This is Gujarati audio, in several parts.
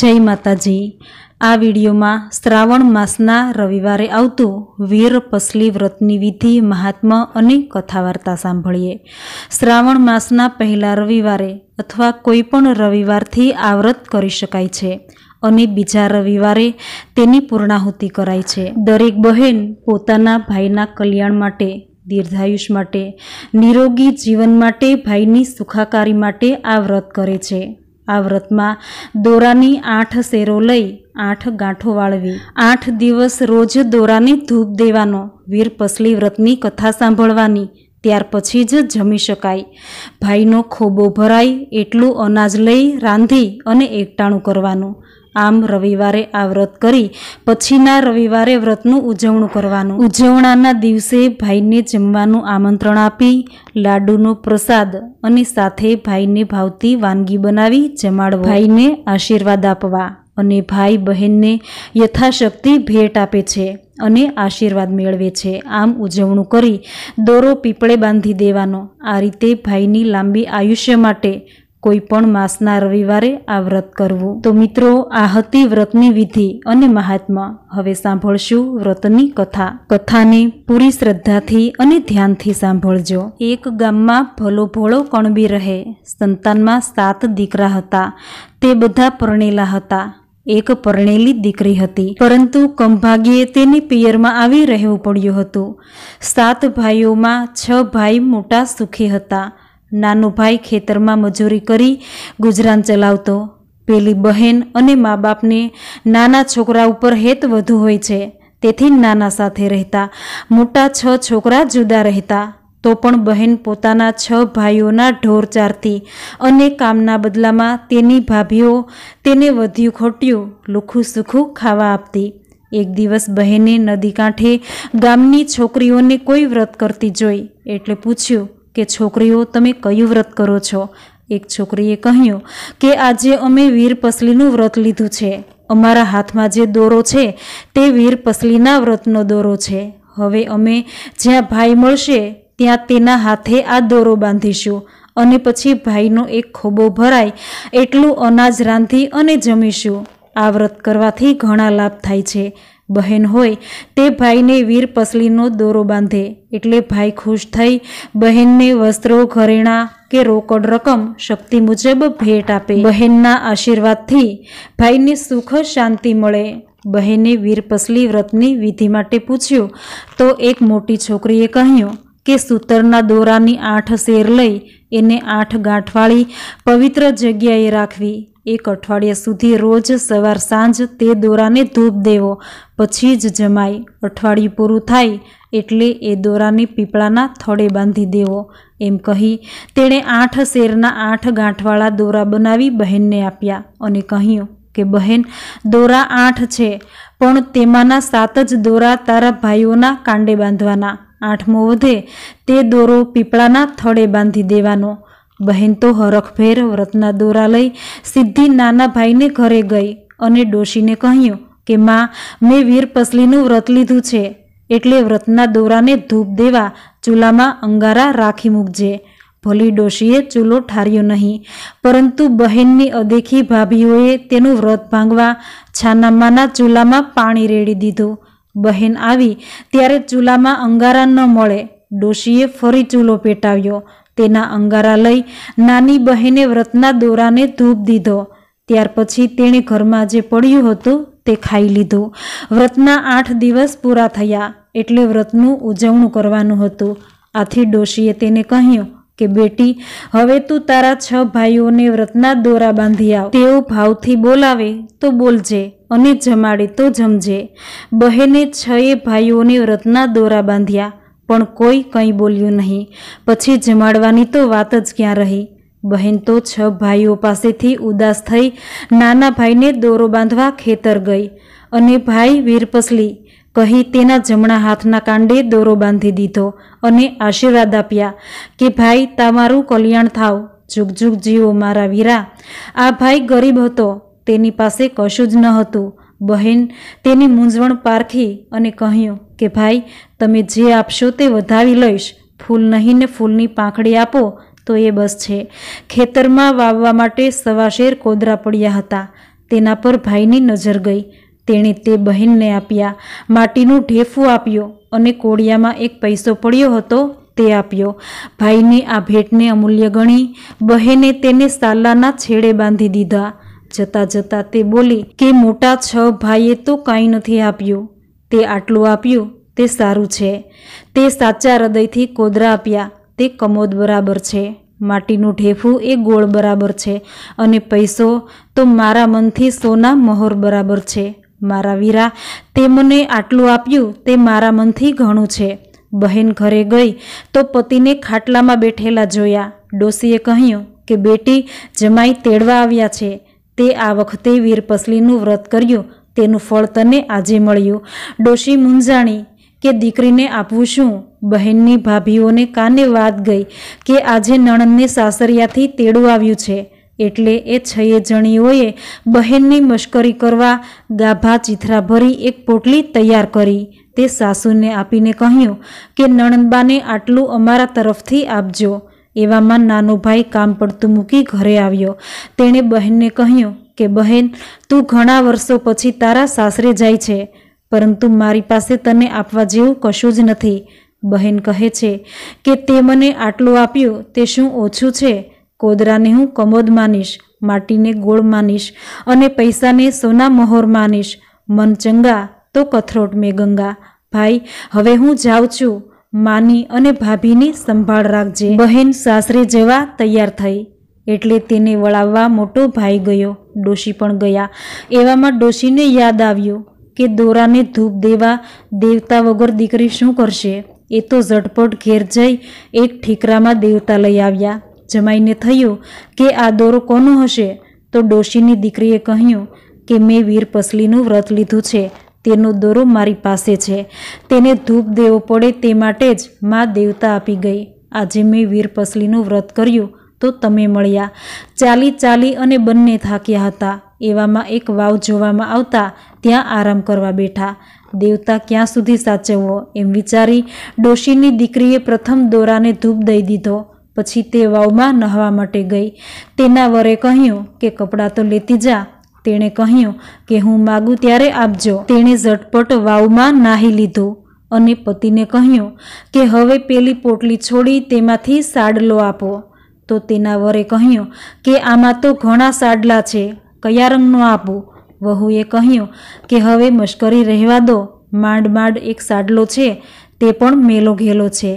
જય માતાજી આ વિડીયોમાં શ્રાવણ માસના રવિવારે આવતું વીર પસલી વ્રતની વિધિ મહાત્મા અને કથા વાર્તા સાંભળીએ શ્રાવણ માસના પહેલા રવિવારે અથવા કોઈ પણ રવિવારથી આવ્રત કરી શકાય છે અને બીજા રવિવારે તેની પૂર્ણાહુતિ કરાય છે દરેક બહેન પોતાના ભાઈના કલ્યાણ માટે દીર્ઘાયુષ માટે નિરોગી જીવન માટે ભાઈની સુખાકારી માટે આ વ્રત કરે છે આ વ્રતમાં દોરાની આઠ શેરો લઈ આઠ ગાંઠો વાળવી આઠ દિવસ રોજ દોરાને ધૂપ દેવાનો વીર પસલી વ્રતની કથા સાંભળવાની ત્યાર પછી જ જમી શકાય ભાઈનો ખોબો ભરાય એટલું અનાજ લઈ રાંધી અને એકટાણું કરવાનું આમ રવિવારે આ વ્રત કરી પછીના રવિવારે વ્રતનું ઉજવણું કરવાનું ઉજવણાના દિવસે ભાઈને જમવાનું આમંત્રણ આપી લાડુનો પ્રસાદ અને સાથે ભાઈને ભાવતી વાનગી બનાવી જમાડવો ભાઈને આશીર્વાદ આપવા અને ભાઈ બહેનને યથાશક્તિ ભેટ આપે છે અને આશીર્વાદ મેળવે છે આમ ઉજવણું કરી દોરો પીપળે બાંધી દેવાનો આ રીતે ભાઈની લાંબી આયુષ્ય માટે કોઈ પણ માસના રવિવારે આ વ્રત કરવું તો મિત્રો આ હતી વ્રતની વિધિ અને મહાત્મા હવે સાંભળશું વ્રતની કથા કથાને પૂરી શ્રદ્ધાથી અને ધ્યાનથી સાંભળજો એક ગામમાં ભલો ભોળો કણબી રહે સંતાનમાં સાત દીકરા હતા તે બધા પરણેલા હતા એક પરણેલી દીકરી હતી પરંતુ કંભાગ્યે તેની પિયરમાં આવી રહેવું પડ્યું હતું સાત ભાઈઓમાં છ ભાઈ મોટા સુખી હતા નાનો ભાઈ ખેતરમાં મજૂરી કરી ગુજરાન ચલાવતો પેલી બહેન અને મા બાપને નાના છોકરા ઉપર હેત વધુ હોય છે તેથી નાના સાથે રહેતા મોટા છ છોકરા જુદા રહેતા તો પણ બહેન પોતાના છ ભાઈઓના ઢોર ચારતી અને કામના બદલામાં તેની ભાભીઓ તેને વધ્યું ખોટ્યું લુખું સુખું ખાવા આપતી એક દિવસ બહેને નદી કાંઠે ગામની છોકરીઓને કોઈ વ્રત કરતી જોઈ એટલે પૂછ્યું કે છોકરીઓ તમે કયું વ્રત કરો છો એક છોકરીએ કહ્યું કે આજે અમે વીર પસલીનું વ્રત લીધું છે અમારા હાથમાં જે દોરો છે તે વીર પસલીના વ્રતનો દોરો છે હવે અમે જ્યાં ભાઈ મળશે ત્યાં તેના હાથે આ દોરો બાંધીશું અને પછી ભાઈનો એક ખોબો ભરાય એટલું અનાજ રાંધી અને જમીશું આ વ્રત કરવાથી ઘણા લાભ થાય છે બહેન હોય તે ભાઈને વીર પસલીનો દોરો બાંધે એટલે ભાઈ ખુશ થઈ બહેનને વસ્ત્રો ઘરેણા કે રોકડ રકમ શક્તિ મુજબ ભેટ આપે બહેનના આશીર્વાદથી ભાઈને સુખ શાંતિ મળે બહેને વીર પસલી વ્રતની વિધિ માટે પૂછ્યું તો એક મોટી છોકરીએ કહ્યું કે સૂતરના દોરાની આઠ શેર લઈ એને આઠ ગાંઠવાળી પવિત્ર જગ્યાએ રાખવી એક અઠવાડિયા સુધી રોજ સવાર સાંજ તે દોરાને ધૂપ દેવો પછી જ જમાય અઠવાડિયું પૂરું થાય એટલે એ દોરાને પીપળાના થડે બાંધી દેવો એમ કહી તેણે આઠ શેરના આઠ ગાંઠવાળા દોરા બનાવી બહેનને આપ્યા અને કહ્યું કે બહેન દોરા આઠ છે પણ તેમાંના સાત જ દોરા તારા ભાઈઓના કાંડે બાંધવાના આઠમો વધે તે દોરો પીપળાના થડે બાંધી દેવાનો બહેન તો હરખભેર વ્રતના દોરા લઈ સીધી નાના ભાઈને ઘરે ગઈ અને ડોશીને કહ્યું કે માં મેં વીર પસલીનું વ્રત લીધું છે એટલે વ્રતના દોરાને ધૂપ દેવા ચૂલામાં અંગારા રાખી મૂકજે ભલી ડોશીએ ચૂલો ઠાર્યો નહીં પરંતુ બહેનની અદેખી ભાભીઓએ તેનું વ્રત ભાંગવા છાનામાના ચૂલામાં પાણી રેડી દીધું બહેન આવી ત્યારે ચૂલામાં અંગારા ન મળે ડોશીએ ફરી ચૂલો પેટાવ્યો તેના અંગારા લઈ નાની બહેને વ્રતના દોરાને ધૂપ દીધો ત્યાર પછી તેણે ઘરમાં જે પડ્યું હતું તે ખાઈ લીધું વ્રતના આઠ દિવસ પૂરા થયા એટલે વ્રતનું ઉજવણું કરવાનું હતું આથી ડોશીએ તેને કહ્યું કે બેટી હવે તું તારા છ ભાઈઓને વ્રતના દોરા બાંધી આવ તેઓ ભાવથી બોલાવે તો બોલજે અને જમાડે તો જમજે બહેને છએ ભાઈઓને વ્રતના દોરા બાંધ્યા પણ કોઈ કંઈ બોલ્યું નહીં પછી જમાડવાની તો વાત જ ક્યાં રહી બહેન તો છ ભાઈઓ પાસેથી ઉદાસ થઈ નાના ભાઈને દોરો બાંધવા ખેતર ગઈ અને ભાઈ વીરપસલી કહી તેના જમણા હાથના કાંડે દોરો બાંધી દીધો અને આશીર્વાદ આપ્યા કે ભાઈ તમારું કલ્યાણ થાવ જુગ જુગ જીવો મારા વીરા આ ભાઈ ગરીબ હતો તેની પાસે કશું જ ન હતું બહેન તેની મૂંઝવણ પારખી અને કહ્યું કે ભાઈ તમે જે આપશો તે વધાવી લઈશ ફૂલ નહીં ને ફૂલની પાંખડી આપો તો એ બસ છે ખેતરમાં વાવવા માટે સવાશેર કોદરા પડ્યા હતા તેના પર ભાઈની નજર ગઈ તેણે તે બહેનને આપ્યા માટીનું ઢેફું આપ્યો અને કોળિયામાં એક પૈસો પડ્યો હતો તે આપ્યો ભાઈને આ ભેટને અમૂલ્ય ગણી બહેને તેને સાલાના છેડે બાંધી દીધા જતા જતાં તે બોલી કે મોટા છ ભાઈએ તો કાંઈ નથી આપ્યું તે આટલું આપ્યું તે સારું છે તે સાચા હૃદયથી કોદરા આપ્યા તે કમોદ બરાબર છે માટીનું ઢેફું એ ગોળ બરાબર છે અને પૈસો તો મારા મનથી સોના મહોર બરાબર છે મારા વીરા તે મને આટલું આપ્યું તે મારા મનથી ઘણું છે બહેન ઘરે ગઈ તો પતિને ખાટલામાં બેઠેલા જોયા ડોસીએ કહ્યું કે બેટી જમાઈ તેડવા આવ્યા છે તે આ વખતે વીરપસલીનું વ્રત કર્યું તેનું ફળ તને આજે મળ્યું ડોશી મુંજાણી કે દીકરીને આપવું શું બહેનની ભાભીઓને કાને વાત ગઈ કે આજે નણંદને સાસરિયાથી તેડું આવ્યું છે એટલે એ છયે જણીઓએ બહેનની મશ્કરી કરવા ગાભા ચીથરા ભરી એક પોટલી તૈયાર કરી તે સાસુને આપીને કહ્યું કે નણંદબાને આટલું અમારા તરફથી આપજો એવામાં નાનો ભાઈ કામ પડતું મૂકી ઘરે આવ્યો તેણે બહેનને કહ્યું કે બહેન તું ઘણા વર્ષો પછી તારા સાસરે જાય છે પરંતુ મારી પાસે તને આપવા જેવું કશું જ નથી બહેન કહે છે કે તે મને આટલું આપ્યું તે શું ઓછું છે કોદરાને હું કમોદ માનીશ માટીને ગોળ માનીશ અને પૈસાને સોના મહોર માનીશ મન ચંગા તો કથરોટ મેં ગંગા ભાઈ હવે હું જાઉં છું માની અને ભાભીની સંભાળ રાખજે બહેન સાસરે જવા તૈયાર થઈ એટલે તેને વળાવવા મોટો ભાઈ ગયો ડોશી પણ ગયા એવામાં ડોશીને યાદ આવ્યું કે દોરાને ધૂપ દેવા દેવતા વગર દીકરી શું કરશે એ તો ઝટપટ ઘેર જઈ એક ઠીકરામાં દેવતા લઈ આવ્યા જમાઈને થયું કે આ દોરો કોનો હશે તો ડોશીની દીકરીએ કહ્યું કે મેં વીર પસલીનું વ્રત લીધું છે તેનો દોરો મારી પાસે છે તેને ધૂપ દેવો પડે તે માટે જ મા દેવતા આપી ગઈ આજે મેં વીર પસલીનું વ્રત કર્યું તો તમે મળ્યા ચાલી ચાલી અને બંને થાક્યા હતા એવામાં એક વાવ જોવામાં આવતા ત્યાં આરામ કરવા બેઠા દેવતા ક્યાં સુધી સાચવવો એમ વિચારી ડોશીની દીકરીએ પ્રથમ દોરાને ધૂપ દઈ દીધો પછી તે વાવમાં નહાવા માટે ગઈ તેના વરે કહ્યું કે કપડાં તો લેતી જા તેણે કહ્યું કે હું માગું ત્યારે આપજો તેણે ઝટપટ વાવમાં નાહી લીધું અને પતિને કહ્યું કે હવે પેલી પોટલી છોડી તેમાંથી સાડલો આપો તો તેના વરે કહ્યું કે આમાં તો ઘણા સાડલા છે કયા રંગનો આપું વહુએ કહ્યું કે હવે મશ્કરી રહેવા દો માંડ માંડ એક સાડલો છે તે પણ મેલો ઘેલો છે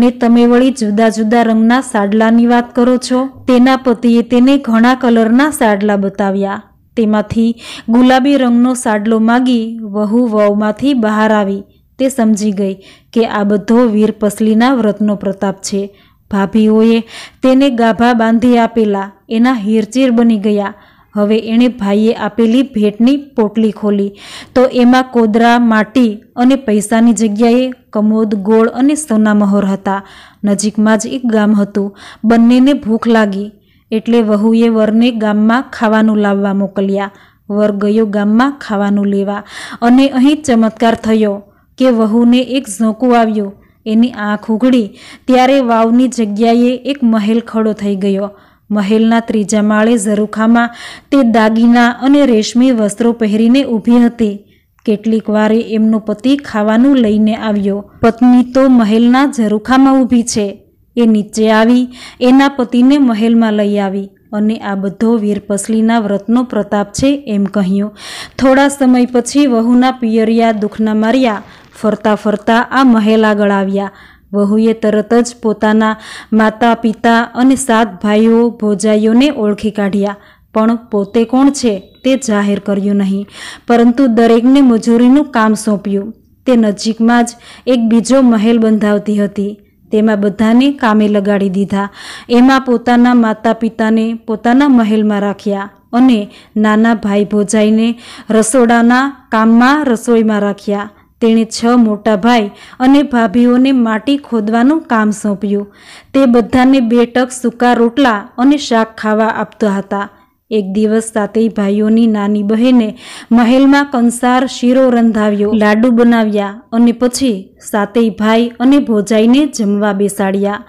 ને તમે વળી જુદા જુદા રંગના સાડલાની વાત કરો છો તેના પતિએ તેને ઘણા કલરના સાડલા બતાવ્યા તેમાંથી ગુલાબી રંગનો સાડલો માગી વહુ વહુમાંથી બહાર આવી તે સમજી ગઈ કે આ બધો વીર પસલીના વ્રતનો પ્રતાપ છે ભાભીઓએ તેને ગાભા બાંધી આપેલા એના હેરચેર બની ગયા હવે એણે ભાઈએ આપેલી ભેટની પોટલી ખોલી તો એમાં કોદરા માટી અને પૈસાની જગ્યાએ કમોદ ગોળ અને સોના મહોર હતા નજીકમાં જ એક ગામ હતું બંનેને ભૂખ લાગી એટલે વહુએ વરને ગામમાં ખાવાનું લાવવા મોકલ્યા વર ગયો ગામમાં ખાવાનું લેવા અને અહીં ચમત્કાર થયો કે વહુને એક ઝોંકું આવ્યું એની આંખ ઉઘડી ત્યારે વાવની જગ્યાએ એક મહેલ ખડો થઈ ગયો મહેલના ત્રીજા માળે ઝરૂખામાં તે દાગીના અને રેશમી વસ્ત્રો પહેરીને ઊભી હતી કેટલીક વારે એમનો પતિ ખાવાનું લઈને આવ્યો પત્ની તો મહેલના ઝરૂખામાં ઊભી છે એ નીચે આવી એના પતિને મહેલમાં લઈ આવી અને આ બધો વીરપસલીના વ્રતનો પ્રતાપ છે એમ કહ્યું થોડા સમય પછી વહુના પિયરિયા દુઃખના માર્યા ફરતા ફરતા આ મહેલ આગળ આવ્યા વહુએ તરત જ પોતાના માતા પિતા અને સાત ભાઈઓ ભોજાઈઓને ઓળખી કાઢ્યા પણ પોતે કોણ છે તે જાહેર કર્યું નહીં પરંતુ દરેકને મજૂરીનું કામ સોંપ્યું તે નજીકમાં જ એક બીજો મહેલ બંધાવતી હતી તેમાં બધાને કામે લગાડી દીધા એમાં પોતાના માતા પિતાને પોતાના મહેલમાં રાખ્યા અને નાના ભાઈ ભોજાઈને રસોડાના કામમાં રસોઈમાં રાખ્યા તેણે છ મોટા ભાઈ અને ભાભીઓને માટી ખોદવાનું કામ સોંપ્યું તે બધાને બે ટક સૂકા રોટલા અને શાક ખાવા આપતા હતા એક દિવસ સાતેય ભાઈઓની નાની બહેને મહેલમાં કંસાર શીરો રંધાવ્યો લાડુ બનાવ્યા અને પછી સાતેય ભાઈ અને ભોજાઈને જમવા બેસાડ્યા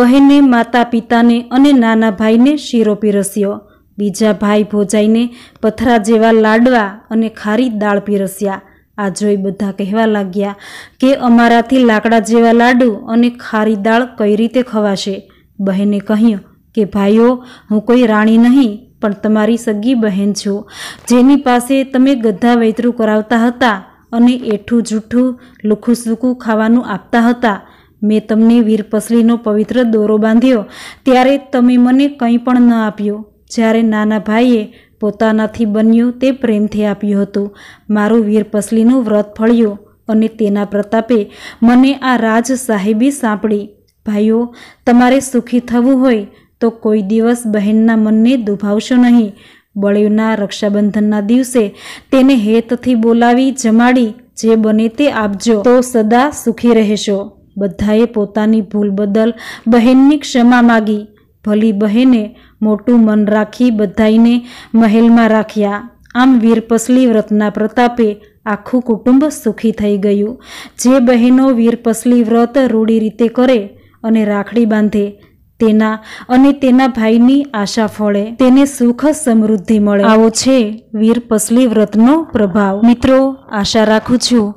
બહેને માતા પિતાને અને નાના ભાઈને શીરો પીરસ્યો બીજા ભાઈ ભોજાઈને પથરા જેવા લાડવા અને ખારી દાળ પીરસ્યા આ જોઈ બધા કહેવા લાગ્યા કે અમારાથી લાકડા જેવા લાડુ અને ખારી દાળ કઈ રીતે ખવાશે બહેને કહ્યું કે ભાઈઓ હું કોઈ રાણી નહીં પણ તમારી સગી બહેન છું જેની પાસે તમે ગધા વૈતરું કરાવતા હતા અને એઠું જૂઠું લુખું સૂકું ખાવાનું આપતા હતા મેં તમને વીરપસલીનો પવિત્ર દોરો બાંધ્યો ત્યારે તમે મને કંઈ પણ ન આપ્યો જ્યારે નાના ભાઈએ પોતાનાથી બન્યું તે પ્રેમથી આપ્યું હતું મારું વીર પસલીનું વ્રત ફળ્યું અને તેના પ્રતાપે મને આ રાજ સાહેબી સાંપડી ભાઈઓ તમારે સુખી થવું હોય તો કોઈ દિવસ બહેનના મનને દુભાવશો નહીં બળ્યુના રક્ષાબંધનના દિવસે તેને હેતથી બોલાવી જમાડી જે બને તે આપજો તો સદા સુખી રહેશો બધાએ પોતાની ભૂલ બદલ બહેનની ક્ષમા માગી ભલી બહેને મોટું મન રાખી બધાઈને મહેલમાં રાખ્યા આમ વીરપસલી વ્રતના પ્રતાપે આખું કુટુંબ સુખી થઈ ગયું જે બહેનો વીરપસલી વ્રત રૂડી રીતે કરે અને રાખડી બાંધે તેના અને તેના ભાઈની આશા ફળે તેને સુખ સમૃદ્ધિ મળે આવો છે પસલી વ્રતનો પ્રભાવ મિત્રો આશા રાખું છું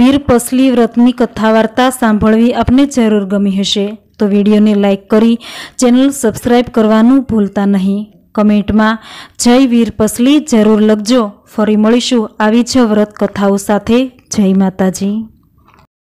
વીર પસલી વ્રતની કથા વાર્તા સાંભળવી આપને જરૂર ગમી હશે તો વિડીયોને લાઇક કરી ચેનલ સબસ્ક્રાઈબ કરવાનું ભૂલતા નહીં કમેન્ટમાં જય વીર પસલી જરૂર લખજો ફરી મળીશું આવી જ વ્રત કથાઓ સાથે જય માતાજી